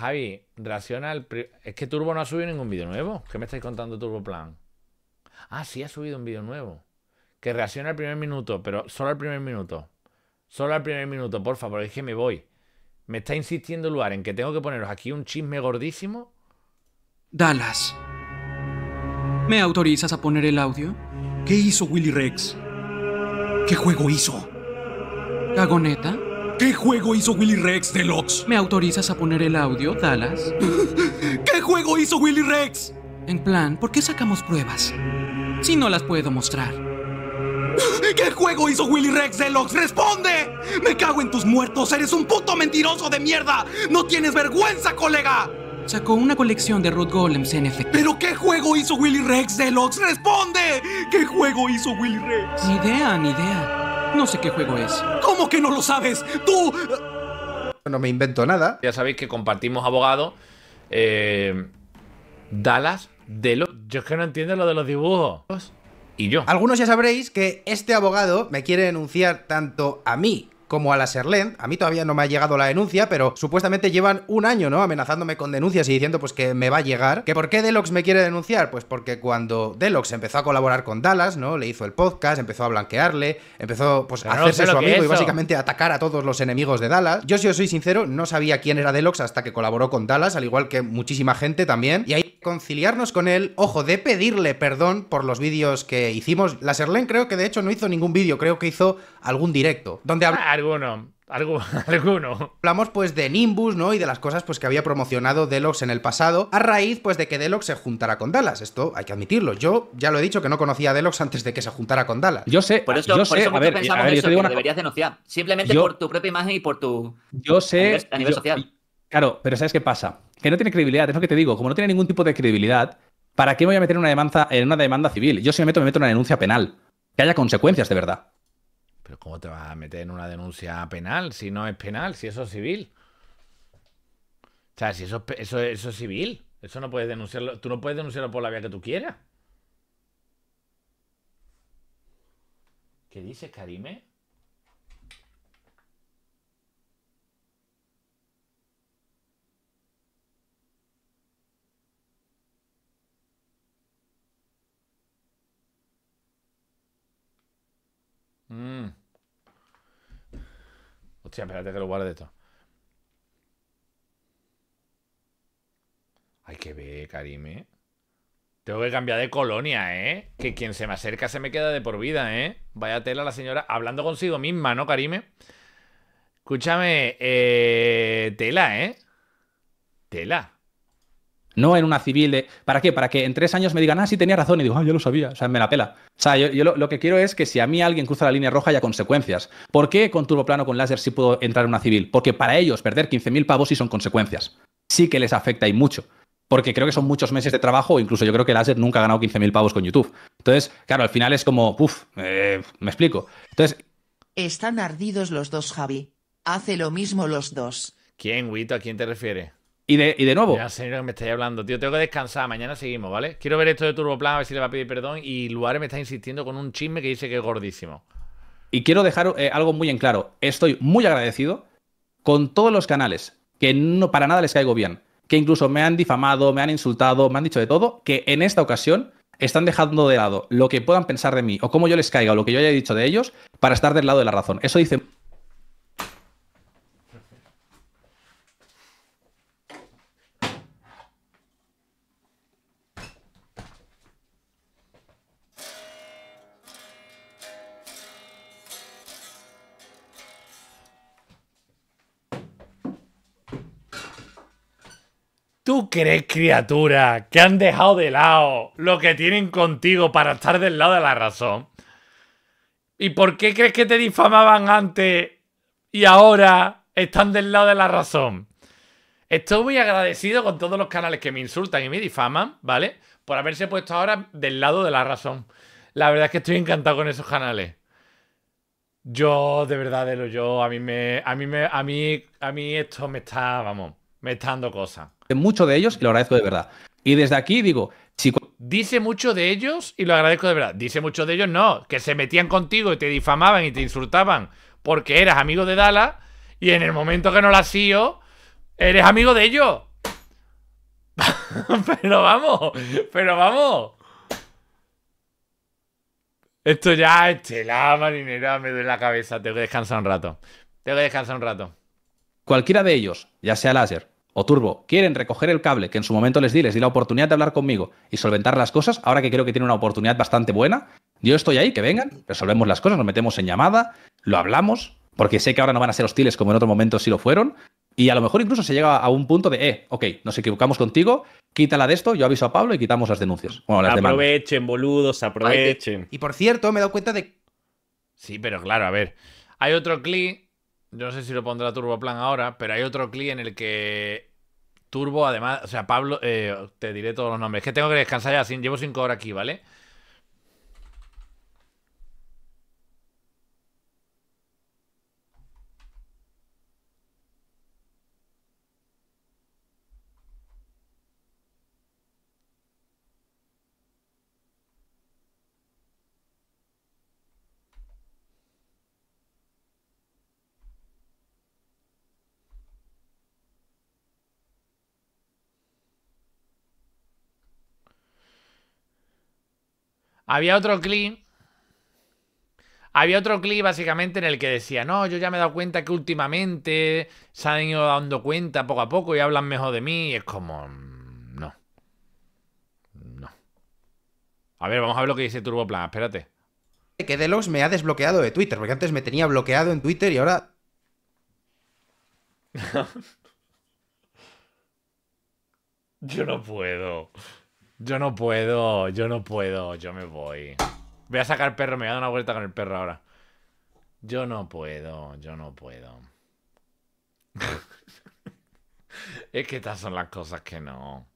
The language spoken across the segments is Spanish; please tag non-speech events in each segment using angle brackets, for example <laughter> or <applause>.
Javi, reacciona al. Es que Turbo no ha subido ningún vídeo nuevo. ¿Qué me estáis contando, Turbo Plan? Ah, sí, ha subido un vídeo nuevo. Que reacciona al primer minuto, pero solo al primer minuto. Solo al primer minuto, por favor, es que me voy. Me está insistiendo Luar en que tengo que poneros aquí un chisme gordísimo. Dallas. ¿Me autorizas a poner el audio? ¿Qué hizo Willy Rex? ¿Qué juego hizo? ¿Cagoneta? ¿Qué juego hizo Willy Rex, Deluxe? ¿Me autorizas a poner el audio, Dallas? <laughs> ¿Qué juego hizo Willy Rex? En plan, ¿por qué sacamos pruebas? Si no las puedo mostrar. <laughs> ¿Qué juego hizo Willy Rex, Deluxe? ¡Responde! ¡Me cago en tus muertos! ¡Eres un puto mentiroso de mierda! ¡No tienes vergüenza, colega! Sacó una colección de Root Golems en efecto. ¿Pero qué juego hizo Willy Rex, Deluxe? ¡Responde! ¿Qué juego hizo Willy Rex? Ni idea, ni idea. No sé qué juego es. ¿Cómo que no lo sabes? ¡Tú! Eh, no me invento nada. Ya sabéis que compartimos abogado. Eh, Dallas, de los. Yo es que no entiendo lo de los dibujos. Y yo. Algunos ya sabréis que este abogado me quiere denunciar tanto a mí como a la Serlent. A mí todavía no me ha llegado la denuncia, pero supuestamente llevan un año, ¿no? Amenazándome con denuncias y diciendo pues que me va a llegar. ¿Que por qué Delox me quiere denunciar? Pues porque cuando Delox empezó a colaborar con Dallas, ¿no? Le hizo el podcast, empezó a blanquearle, empezó pues a hacerse su amigo y básicamente a atacar a todos los enemigos de Dallas. Yo si os soy sincero, no sabía quién era Delox hasta que colaboró con Dallas, al igual que muchísima gente también. Y reconciliarnos con él, ojo, de pedirle perdón por los vídeos que hicimos. La Serlén creo que de hecho no hizo ningún vídeo, creo que hizo algún directo. Donde ah, alguno. <laughs> alguno. Hablamos pues de Nimbus, ¿no? Y de las cosas pues que había promocionado Deluxe en el pasado, a raíz pues de que Deluxe se juntara con Dallas. Esto hay que admitirlo. Yo ya lo he dicho que no conocía a Deluxe antes de que se juntara con Dallas. Yo sé, por yo sé, a deberías denunciar. Simplemente por tu propia imagen y por tu... Yo sé... A nivel, social. Claro, pero ¿sabes qué pasa? Que no tiene credibilidad, es lo que te digo. Como no tiene ningún tipo de credibilidad, ¿para qué me voy a meter una demanda, en una demanda civil? Yo si me meto, me meto en una denuncia penal. Que haya consecuencias de verdad. Pero ¿cómo te vas a meter en una denuncia penal si no es penal, si eso es civil? O sea, si eso, eso, eso es civil. Eso no puedes denunciarlo. Tú no puedes denunciarlo por la vía que tú quieras. ¿Qué dices, Karime? Mm. Hostia, espérate que lo guarde esto. Hay que ver, Karime. Tengo que cambiar de colonia, ¿eh? Que quien se me acerca se me queda de por vida, ¿eh? Vaya tela la señora hablando consigo misma, ¿no, Karime? Escúchame, eh, tela, ¿eh? Tela. No en una civil de. ¿Para qué? Para que en tres años me digan, ah, sí tenía razón. Y digo, ah, yo lo sabía. O sea, me la pela. O sea, yo, lo, que quiero es que si a mí alguien cruza la línea roja haya consecuencias. ¿Por qué con Turbo plano, con láser, sí puedo entrar en una civil? Porque para ellos perder 15.000 pavos sí son consecuencias. Sí que les afecta y mucho. Porque creo que son muchos meses de trabajo, incluso yo creo que Láser nunca ha ganado 15.000 pavos con YouTube. Entonces, claro, al final es como, uff, eh, me explico. Entonces. Están ardidos los dos, Javi. Hace lo mismo los dos. ¿Quién, Wito? ¿A quién te refiere? Y de, nuevo. Ya señor, que me estáis hablando, tío. Tengo que descansar. Mañana seguimos, ¿vale? Quiero ver esto de Turboplan, a ver si le va a pedir perdón. Y Luare me está insistiendo con un chisme que dice que es gordísimo. Y quiero dejar eh, algo muy en claro. Estoy muy agradecido con todos los canales que no para nada les caigo bien, que incluso me han difamado, me han insultado, me han dicho de todo, que en esta ocasión están dejando de lado lo que puedan pensar de mí o cómo yo les caiga o lo que yo haya dicho de ellos para estar del lado de la razón. Eso dice ¿Tú crees, criatura, que han dejado de lado lo que tienen contigo para estar del lado de la razón? ¿Y por qué crees que te difamaban antes y ahora están del lado de la razón? Estoy muy agradecido con todos los canales que me insultan y me difaman, ¿vale? Por haberse puesto ahora del lado de la razón. La verdad es que estoy encantado con esos canales. Yo, de verdad, lo yo, a mí me, a mí me, a mí, a mí esto me está, vamos. Me está dando cosas. Mucho de ellos y lo agradezco de verdad. Y desde aquí digo, chicos. dice mucho de ellos y lo agradezco de verdad. Dice mucho de ellos, no, que se metían contigo y te difamaban y te insultaban porque eras amigo de Dala y en el momento que no la sigo, eres amigo de ellos. <laughs> pero vamos, pero vamos. Esto ya, este, la marinera me duele la cabeza. Tengo que descansar un rato. Tengo que descansar un rato cualquiera de ellos, ya sea láser o turbo, quieren recoger el cable que en su momento les di, les di la oportunidad de hablar conmigo y solventar las cosas, ahora que creo que tiene una oportunidad bastante buena, yo estoy ahí, que vengan, resolvemos las cosas, nos metemos en llamada, lo hablamos, porque sé que ahora no van a ser hostiles como en otro momento sí lo fueron, y a lo mejor incluso se llega a un punto de, eh, ok, nos equivocamos contigo, quítala de esto, yo aviso a Pablo y quitamos las denuncias. Bueno, aprovechen, boludos, aprovechen. y por cierto, me he dado cuenta de... Sí, pero claro, a ver, hay otro cli... Yo no sé si lo pondrá Plan ahora, pero hay otro clip en el que Turbo, además, o sea, Pablo, eh, te diré todos los nombres, que tengo que descansar ya, llevo cinco horas aquí, ¿vale? Había otro clip. Había otro clip básicamente en el que decía, no, yo ya me he dado cuenta que últimamente se han ido dando cuenta poco a poco y hablan mejor de mí. Y es como, mm, no. No. A ver, vamos a ver lo que dice Plan espérate. Que Delos me ha desbloqueado de Twitter, porque antes me tenía bloqueado en Twitter y ahora... <laughs> yo no puedo. Yo no puedo, yo no puedo, yo me voy. Voy a sacar perro, me voy a dar una vuelta con el perro ahora. Yo no puedo, yo no puedo. <laughs> es que estas son las cosas que no.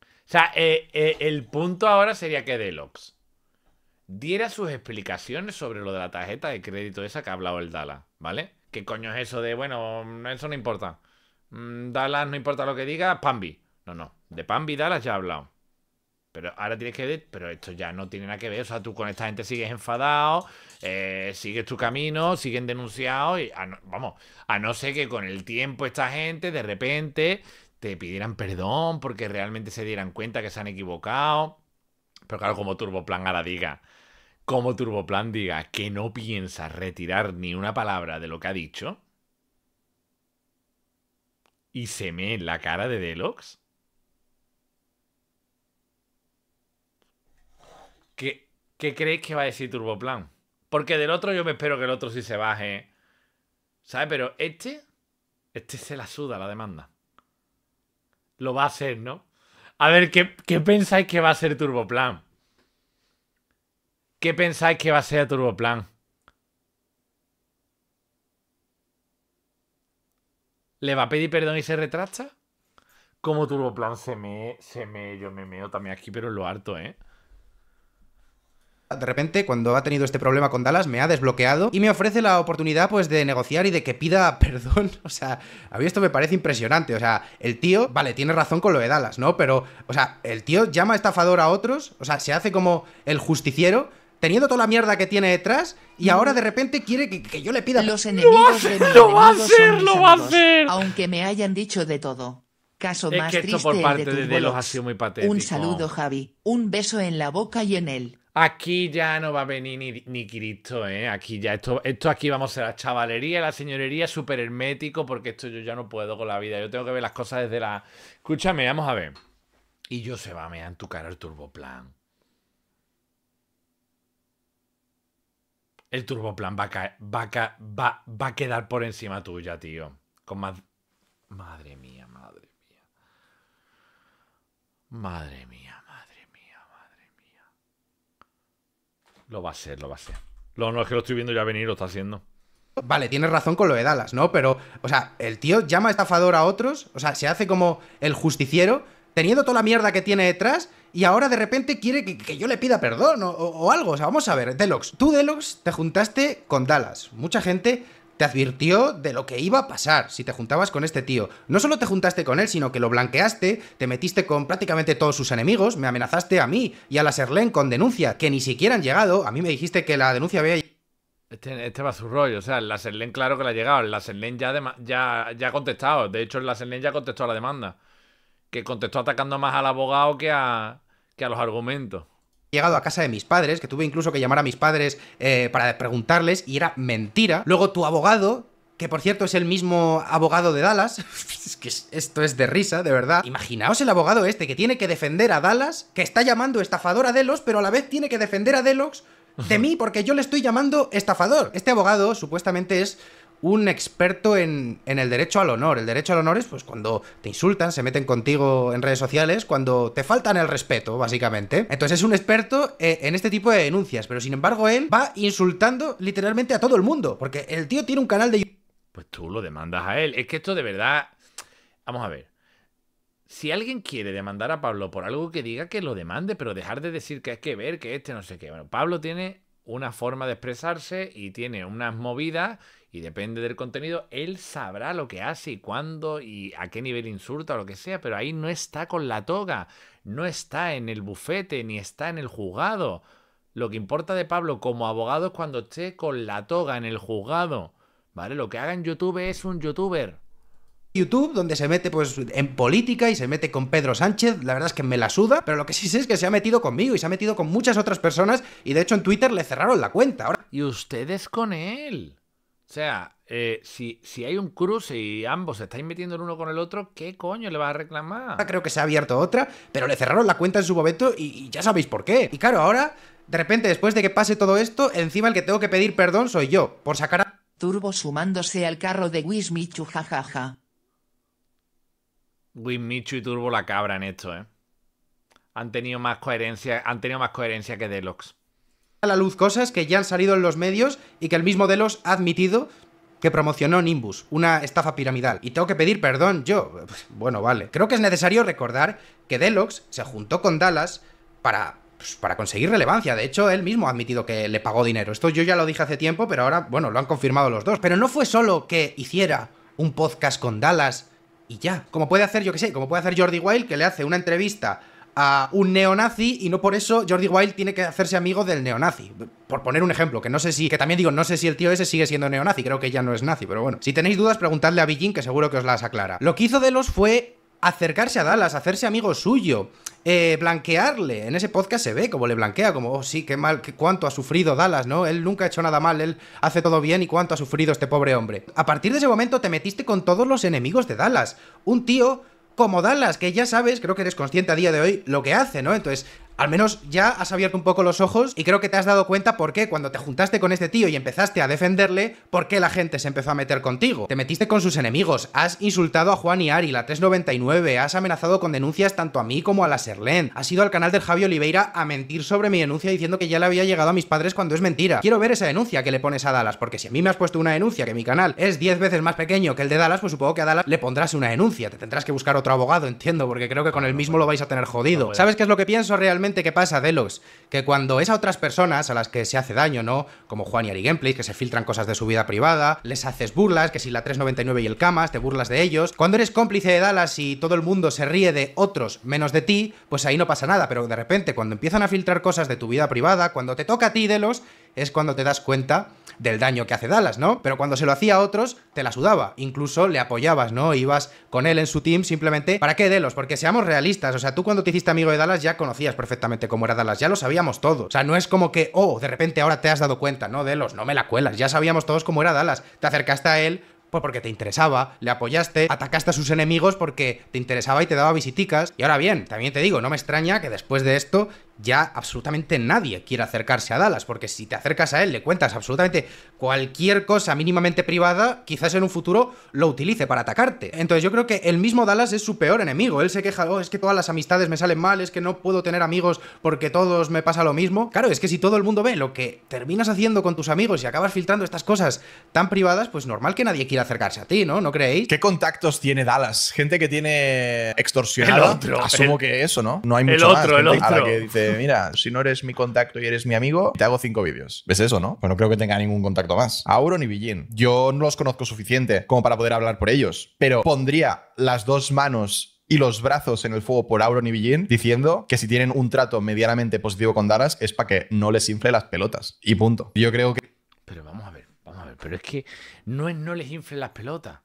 O sea, eh, eh, el punto ahora sería que Delox diera sus explicaciones sobre lo de la tarjeta de crédito esa que ha hablado el Dala, ¿vale? ¿Qué coño es eso de, bueno, eso no importa? Mm, Dala no importa lo que diga, Pambi. No, no. De Pan Vidal has ya hablado. Pero ahora tienes que ver, pero esto ya no tiene nada que ver. O sea, tú con esta gente sigues enfadado, eh, sigues tu camino, siguen denunciados. Y vamos, a no ser que con el tiempo esta gente de repente te pidieran perdón porque realmente se dieran cuenta que se han equivocado. Pero claro, como Turboplan ahora diga, como Turboplan diga que no piensa retirar ni una palabra de lo que ha dicho. Y se me la cara de Deluxe. ¿qué creéis que va a decir Turboplan? Porque del otro yo me espero que el otro sí se baje. ¿Sabes? Pero este, este se la suda la demanda. Lo va a hacer, ¿no? A ver, ¿qué, pensáis que va a ser Turboplan? ¿Qué pensáis que va a ser Turboplan? ¿Le va a pedir perdón y se retracta? Como Turboplan se me, se me, yo me meo también aquí, pero lo harto, ¿eh? de repente, cuando ha tenido este problema con Dallas, me ha desbloqueado y me ofrece la oportunidad, pues, de negociar y de que pida <laughs> perdón. O sea, a mí esto me parece impresionante. O sea, el tío, vale, tiene razón con lo de Dallas, ¿no? Pero, o sea, el tío llama estafador a otros, o sea, se hace como el justiciero, teniendo toda la mierda que tiene detrás, y ahora de repente quiere que, yo le pida. Los enemigos. Lo va a lo va a hacer, lo va a Aunque me hayan dicho de todo. Caso más triste de, de ha sido muy Un saludo, Javi. Un beso en la boca y en él. Aquí ya no va a venir ni, Cristo, ¿eh? Aquí ya, esto, esto aquí vamos a ser la chavalería, la señorería, súper hermético, porque esto yo ya no puedo con la vida. Yo tengo que ver las cosas desde la. Escúchame, vamos a ver. Y yo se va a mear en tu cara el turboplan. El turboplan va a, caer, va, va a quedar por encima tuya, tío. Con más. Madre mía, madre mía. Madre mía. Lo va a ser, lo va a ser. Lo, no es que lo estoy viendo ya venir, lo está haciendo. Vale, tienes razón con lo de Dallas, ¿no? Pero, o sea, el tío llama estafador a otros, o sea, se hace como el justiciero, teniendo toda la mierda que tiene detrás, y ahora de repente quiere que, yo le pida perdón o, o, algo. O sea, vamos a ver, Delox, tú, Delox, te juntaste con Dallas. Mucha gente te advirtió de lo que iba a pasar si te juntabas con este tío. No solo te juntaste con él, sino que lo blanqueaste, te metiste con prácticamente todos sus enemigos, me amenazaste a mí y a la Serlén con denuncia, que ni siquiera han llegado. A mí me dijiste que la denuncia había... Este, este va a su rollo, o sea, la Serlén claro que la ha llegado, la Serlén ya, ya, ya ha contestado, de hecho la Serlén ya contestó a la demanda, que contestó atacando más al abogado que a, que a los argumentos llegado a casa de mis padres, que tuve incluso que llamar a mis padres eh, para preguntarles y era mentira. Luego tu abogado que por cierto es el mismo abogado de Dallas, <laughs> es que esto es de risa, de verdad. Imaginaos el abogado este que tiene que defender a Dallas, que está llamando estafador a Delos, pero a la vez tiene que defender a Delos de <laughs> mí porque yo le estoy llamando estafador. Este abogado supuestamente es un experto en, el derecho al honor. El derecho al honor es pues cuando te insultan, se meten contigo en redes sociales, cuando te faltan el respeto, básicamente. Entonces es un experto eh, en este tipo de denuncias, pero sin embargo él va insultando literalmente a todo el mundo, porque el tío tiene un canal de... Pues tú lo demandas a él. Es que esto de verdad... Vamos a ver. Si alguien quiere demandar a Pablo por algo que diga que lo demande, pero dejar de decir que hay que ver, que este no sé qué. Bueno, Pablo tiene una forma de expresarse y tiene unas movidas y depende del contenido, él sabrá lo que hace y cuándo y a qué nivel insulta o lo que sea, pero ahí no está con la toga, no está en el bufete, ni está en el juzgado. Lo que importa de Pablo como abogado es cuando esté con la toga en el juzgado, ¿vale? Lo que haga en YouTube es un youtuber. YouTube, donde se mete pues en política y se mete con Pedro Sánchez, la verdad es que me la suda, pero lo que sí sé es que se ha metido conmigo y se ha metido con muchas otras personas y de hecho en Twitter le cerraron la cuenta. Ahora... Y ustedes con él. O sea, eh, si, si, hay un cruce y ambos se estáis metiendo el uno con el otro, ¿qué coño le vas a reclamar? Ah, creo que se ha abierto otra, pero le cerraron la cuenta en su momento y, ya sabéis por qué. Y claro, ahora, de repente, después de que pase todo esto, encima el que tengo que pedir perdón soy yo, por sacar a... Turbo sumándose al carro de Wismichu, jajaja. Wismichu y Turbo la cabra en esto, ¿eh? Han tenido más coherencia, han tenido más coherencia que Deluxe a la luz cosas que ya han salido en los medios y que el mismo Delos ha admitido que promocionó Nimbus, una estafa piramidal. Y tengo que pedir perdón yo. Pues, bueno, vale. Creo que es necesario recordar que Delox se juntó con Dallas para pues, para conseguir relevancia. De hecho, él mismo ha admitido que le pagó dinero. Esto yo ya lo dije hace tiempo, pero ahora, bueno, lo han confirmado los dos. Pero no fue solo que hiciera un podcast con Dallas y ya. Como puede hacer, yo que sé, como puede hacer Jordi Wild, que le hace una entrevista a un neonazi y no por eso Jordi Wild tiene que hacerse amigo del neonazi. Por poner un ejemplo, que no sé si, que también digo, no sé si el tío ese sigue siendo neonazi, creo que ya no es nazi, pero bueno. Si tenéis dudas, preguntadle a beijing que seguro que os las aclara. Lo que hizo los fue acercarse a Dallas, hacerse amigo suyo, eh, blanquearle. En ese podcast se ve como le blanquea, como, oh sí, qué mal, cuánto ha sufrido Dallas, ¿no? Él nunca ha hecho nada mal, él hace todo bien y cuánto ha sufrido este pobre hombre. A partir de ese momento te metiste con todos los enemigos de Dallas. Un tío como Dallas, que ya sabes, creo que eres consciente a día de hoy lo que hace, ¿no? Entonces, al menos ya has abierto un poco los ojos y creo que te has dado cuenta por qué cuando te juntaste con este tío y empezaste a defenderle, por qué la gente se empezó a meter contigo. Te metiste con sus enemigos, has insultado a Juan y Ari, la 399, has amenazado con denuncias tanto a mí como a la Serlén, has ido al canal del Javi Oliveira a mentir sobre mi denuncia diciendo que ya le había llegado a mis padres cuando es mentira. Quiero ver esa denuncia que le pones a Dallas, porque si a mí me has puesto una denuncia que mi canal es 10 veces más pequeño que el de Dallas, pues supongo que a Dallas le pondrás una denuncia. Te tendrás que buscar otro abogado, entiendo, porque creo que con el mismo lo vais a tener jodido. ¿Sabes qué es lo que pienso realmente? que ¿qué pasa, Delos? Que cuando es a otras personas a las que se hace daño, ¿no? Como Juan y Ari Gameplay, que se filtran cosas de su vida privada, les haces burlas, que si la 399 y el Camas, te burlas de ellos. Cuando eres cómplice de Dallas y todo el mundo se ríe de otros menos de ti, pues ahí no pasa nada, pero de repente cuando empiezan a filtrar cosas de tu vida privada, cuando te toca a ti, Delos, es cuando te das cuenta del daño que hace Dallas, ¿no? Pero cuando se lo hacía a otros, te la sudaba. Incluso le apoyabas, ¿no? Ibas con él en su team simplemente para qué delos, porque seamos realistas. O sea, tú cuando te hiciste amigo de Dallas ya conocías perfectamente cómo era Dallas, ya lo sabíamos todos. O sea, no es como que, oh, de repente ahora te has dado cuenta, ¿no? Delos, no me la cuelas. Ya sabíamos todos cómo era Dallas. Te acercaste a él, pues porque te interesaba, le apoyaste, atacaste a sus enemigos porque te interesaba y te daba visiticas. Y ahora bien, también te digo, no me extraña que después de esto ya absolutamente nadie quiera acercarse a Dallas, porque si te acercas a él, le cuentas absolutamente cualquier cosa mínimamente privada, quizás en un futuro lo utilice para atacarte. Entonces yo creo que el mismo Dallas es su peor enemigo. Él se queja, oh, es que todas las amistades me salen mal, es que no puedo tener amigos porque todos me pasa lo mismo. Claro, es que si todo el mundo ve lo que terminas haciendo con tus amigos y acabas filtrando estas cosas tan privadas, pues normal que nadie quiera acercarse a ti, ¿no? ¿No creéis? ¿Qué contactos tiene Dallas? Gente que tiene extorsionado. El otro. Asumo que eso, ¿no? No hay mucho el otro, el otro. que dice, mira, si no eres mi contacto y eres mi amigo, te hago cinco vídeos. ¿Ves eso, no? Pues no creo que tenga ningún contacto más. Auro ni Billin. Yo no los conozco suficiente como para poder hablar por ellos, pero pondría las dos manos y los brazos en el fuego por Auron y Billin, diciendo que si tienen un trato medianamente positivo con Dallas es para que no les infle las pelotas. Y punto. Yo creo que. Pero vamos a ver pero es que no es no les inflen las pelotas.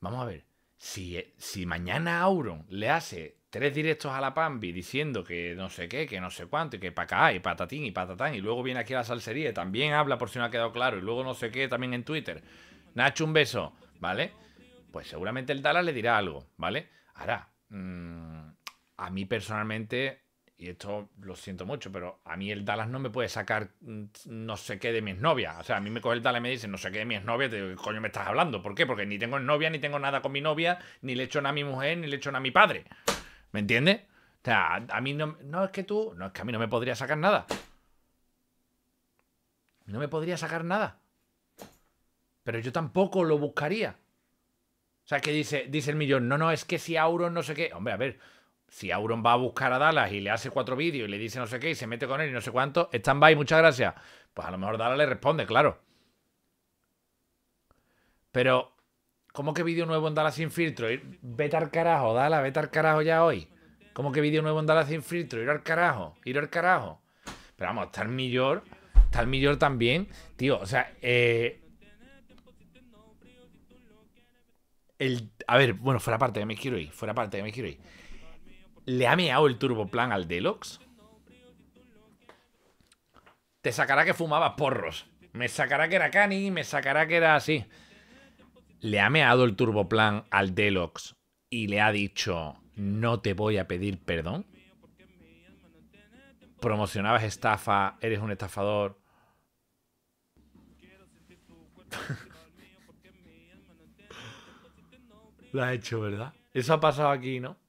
Vamos a ver, si, eh, si mañana Auron le hace tres directos a la Pambi diciendo que no sé qué, que no sé cuánto, y que para acá, y patatín, y patatán, y luego viene aquí a la salsería, y también habla por si no ha quedado claro, y luego no sé qué también en Twitter. Nacho, un beso, ¿vale? Pues seguramente el Dala le dirá algo, ¿vale? Ahora, mm, a mí personalmente y esto lo siento mucho, pero a mí el Dallas no me puede sacar mm, no sé qué de mis novias. O sea, a mí me coge el Dallas y me dice no sé qué de mis novias. Te coño me estás hablando? ¿Por qué? Porque ni tengo novia, ni tengo nada con mi novia, ni le echo nada a mi mujer, ni le echo nada a mi padre. ¿Me entiendes? O sea, a mí no, no es que tú, no es que a mí no me podría sacar nada. No me podría sacar nada. Pero yo tampoco lo buscaría. O sea, que dice, dice el millón, no, no, es que si Auro no sé qué. Hombre, a ver, si Auron va a buscar a Dallas y le hace cuatro vídeos y le dice no sé qué y se mete con él y no sé cuánto, stand by, muchas gracias. Pues a lo mejor Dallas le responde, claro. Pero, ¿cómo que vídeo nuevo en Dallas sin filtro? vete al carajo, Dallas, vete al carajo ya hoy. ¿Cómo que vídeo nuevo en Dallas sin filtro? Ir al carajo, ir al carajo. Pero vamos, está el millor, está el millor también. Tío, o sea, eh, el, a ver, bueno, fuera parte, que me quiero ir, fuera parte, que me quiero ir. ¿Le ha meado el turboplan al Deluxe? Te sacará que fumabas porros. Me sacará que era cani, me sacará que era así. Le ha meado el turboplan al Deluxe y le ha dicho, no te voy a pedir perdón. Promocionabas estafa, eres un estafador. <laughs> Lo ha hecho, ¿verdad? Eso ha pasado aquí, ¿no?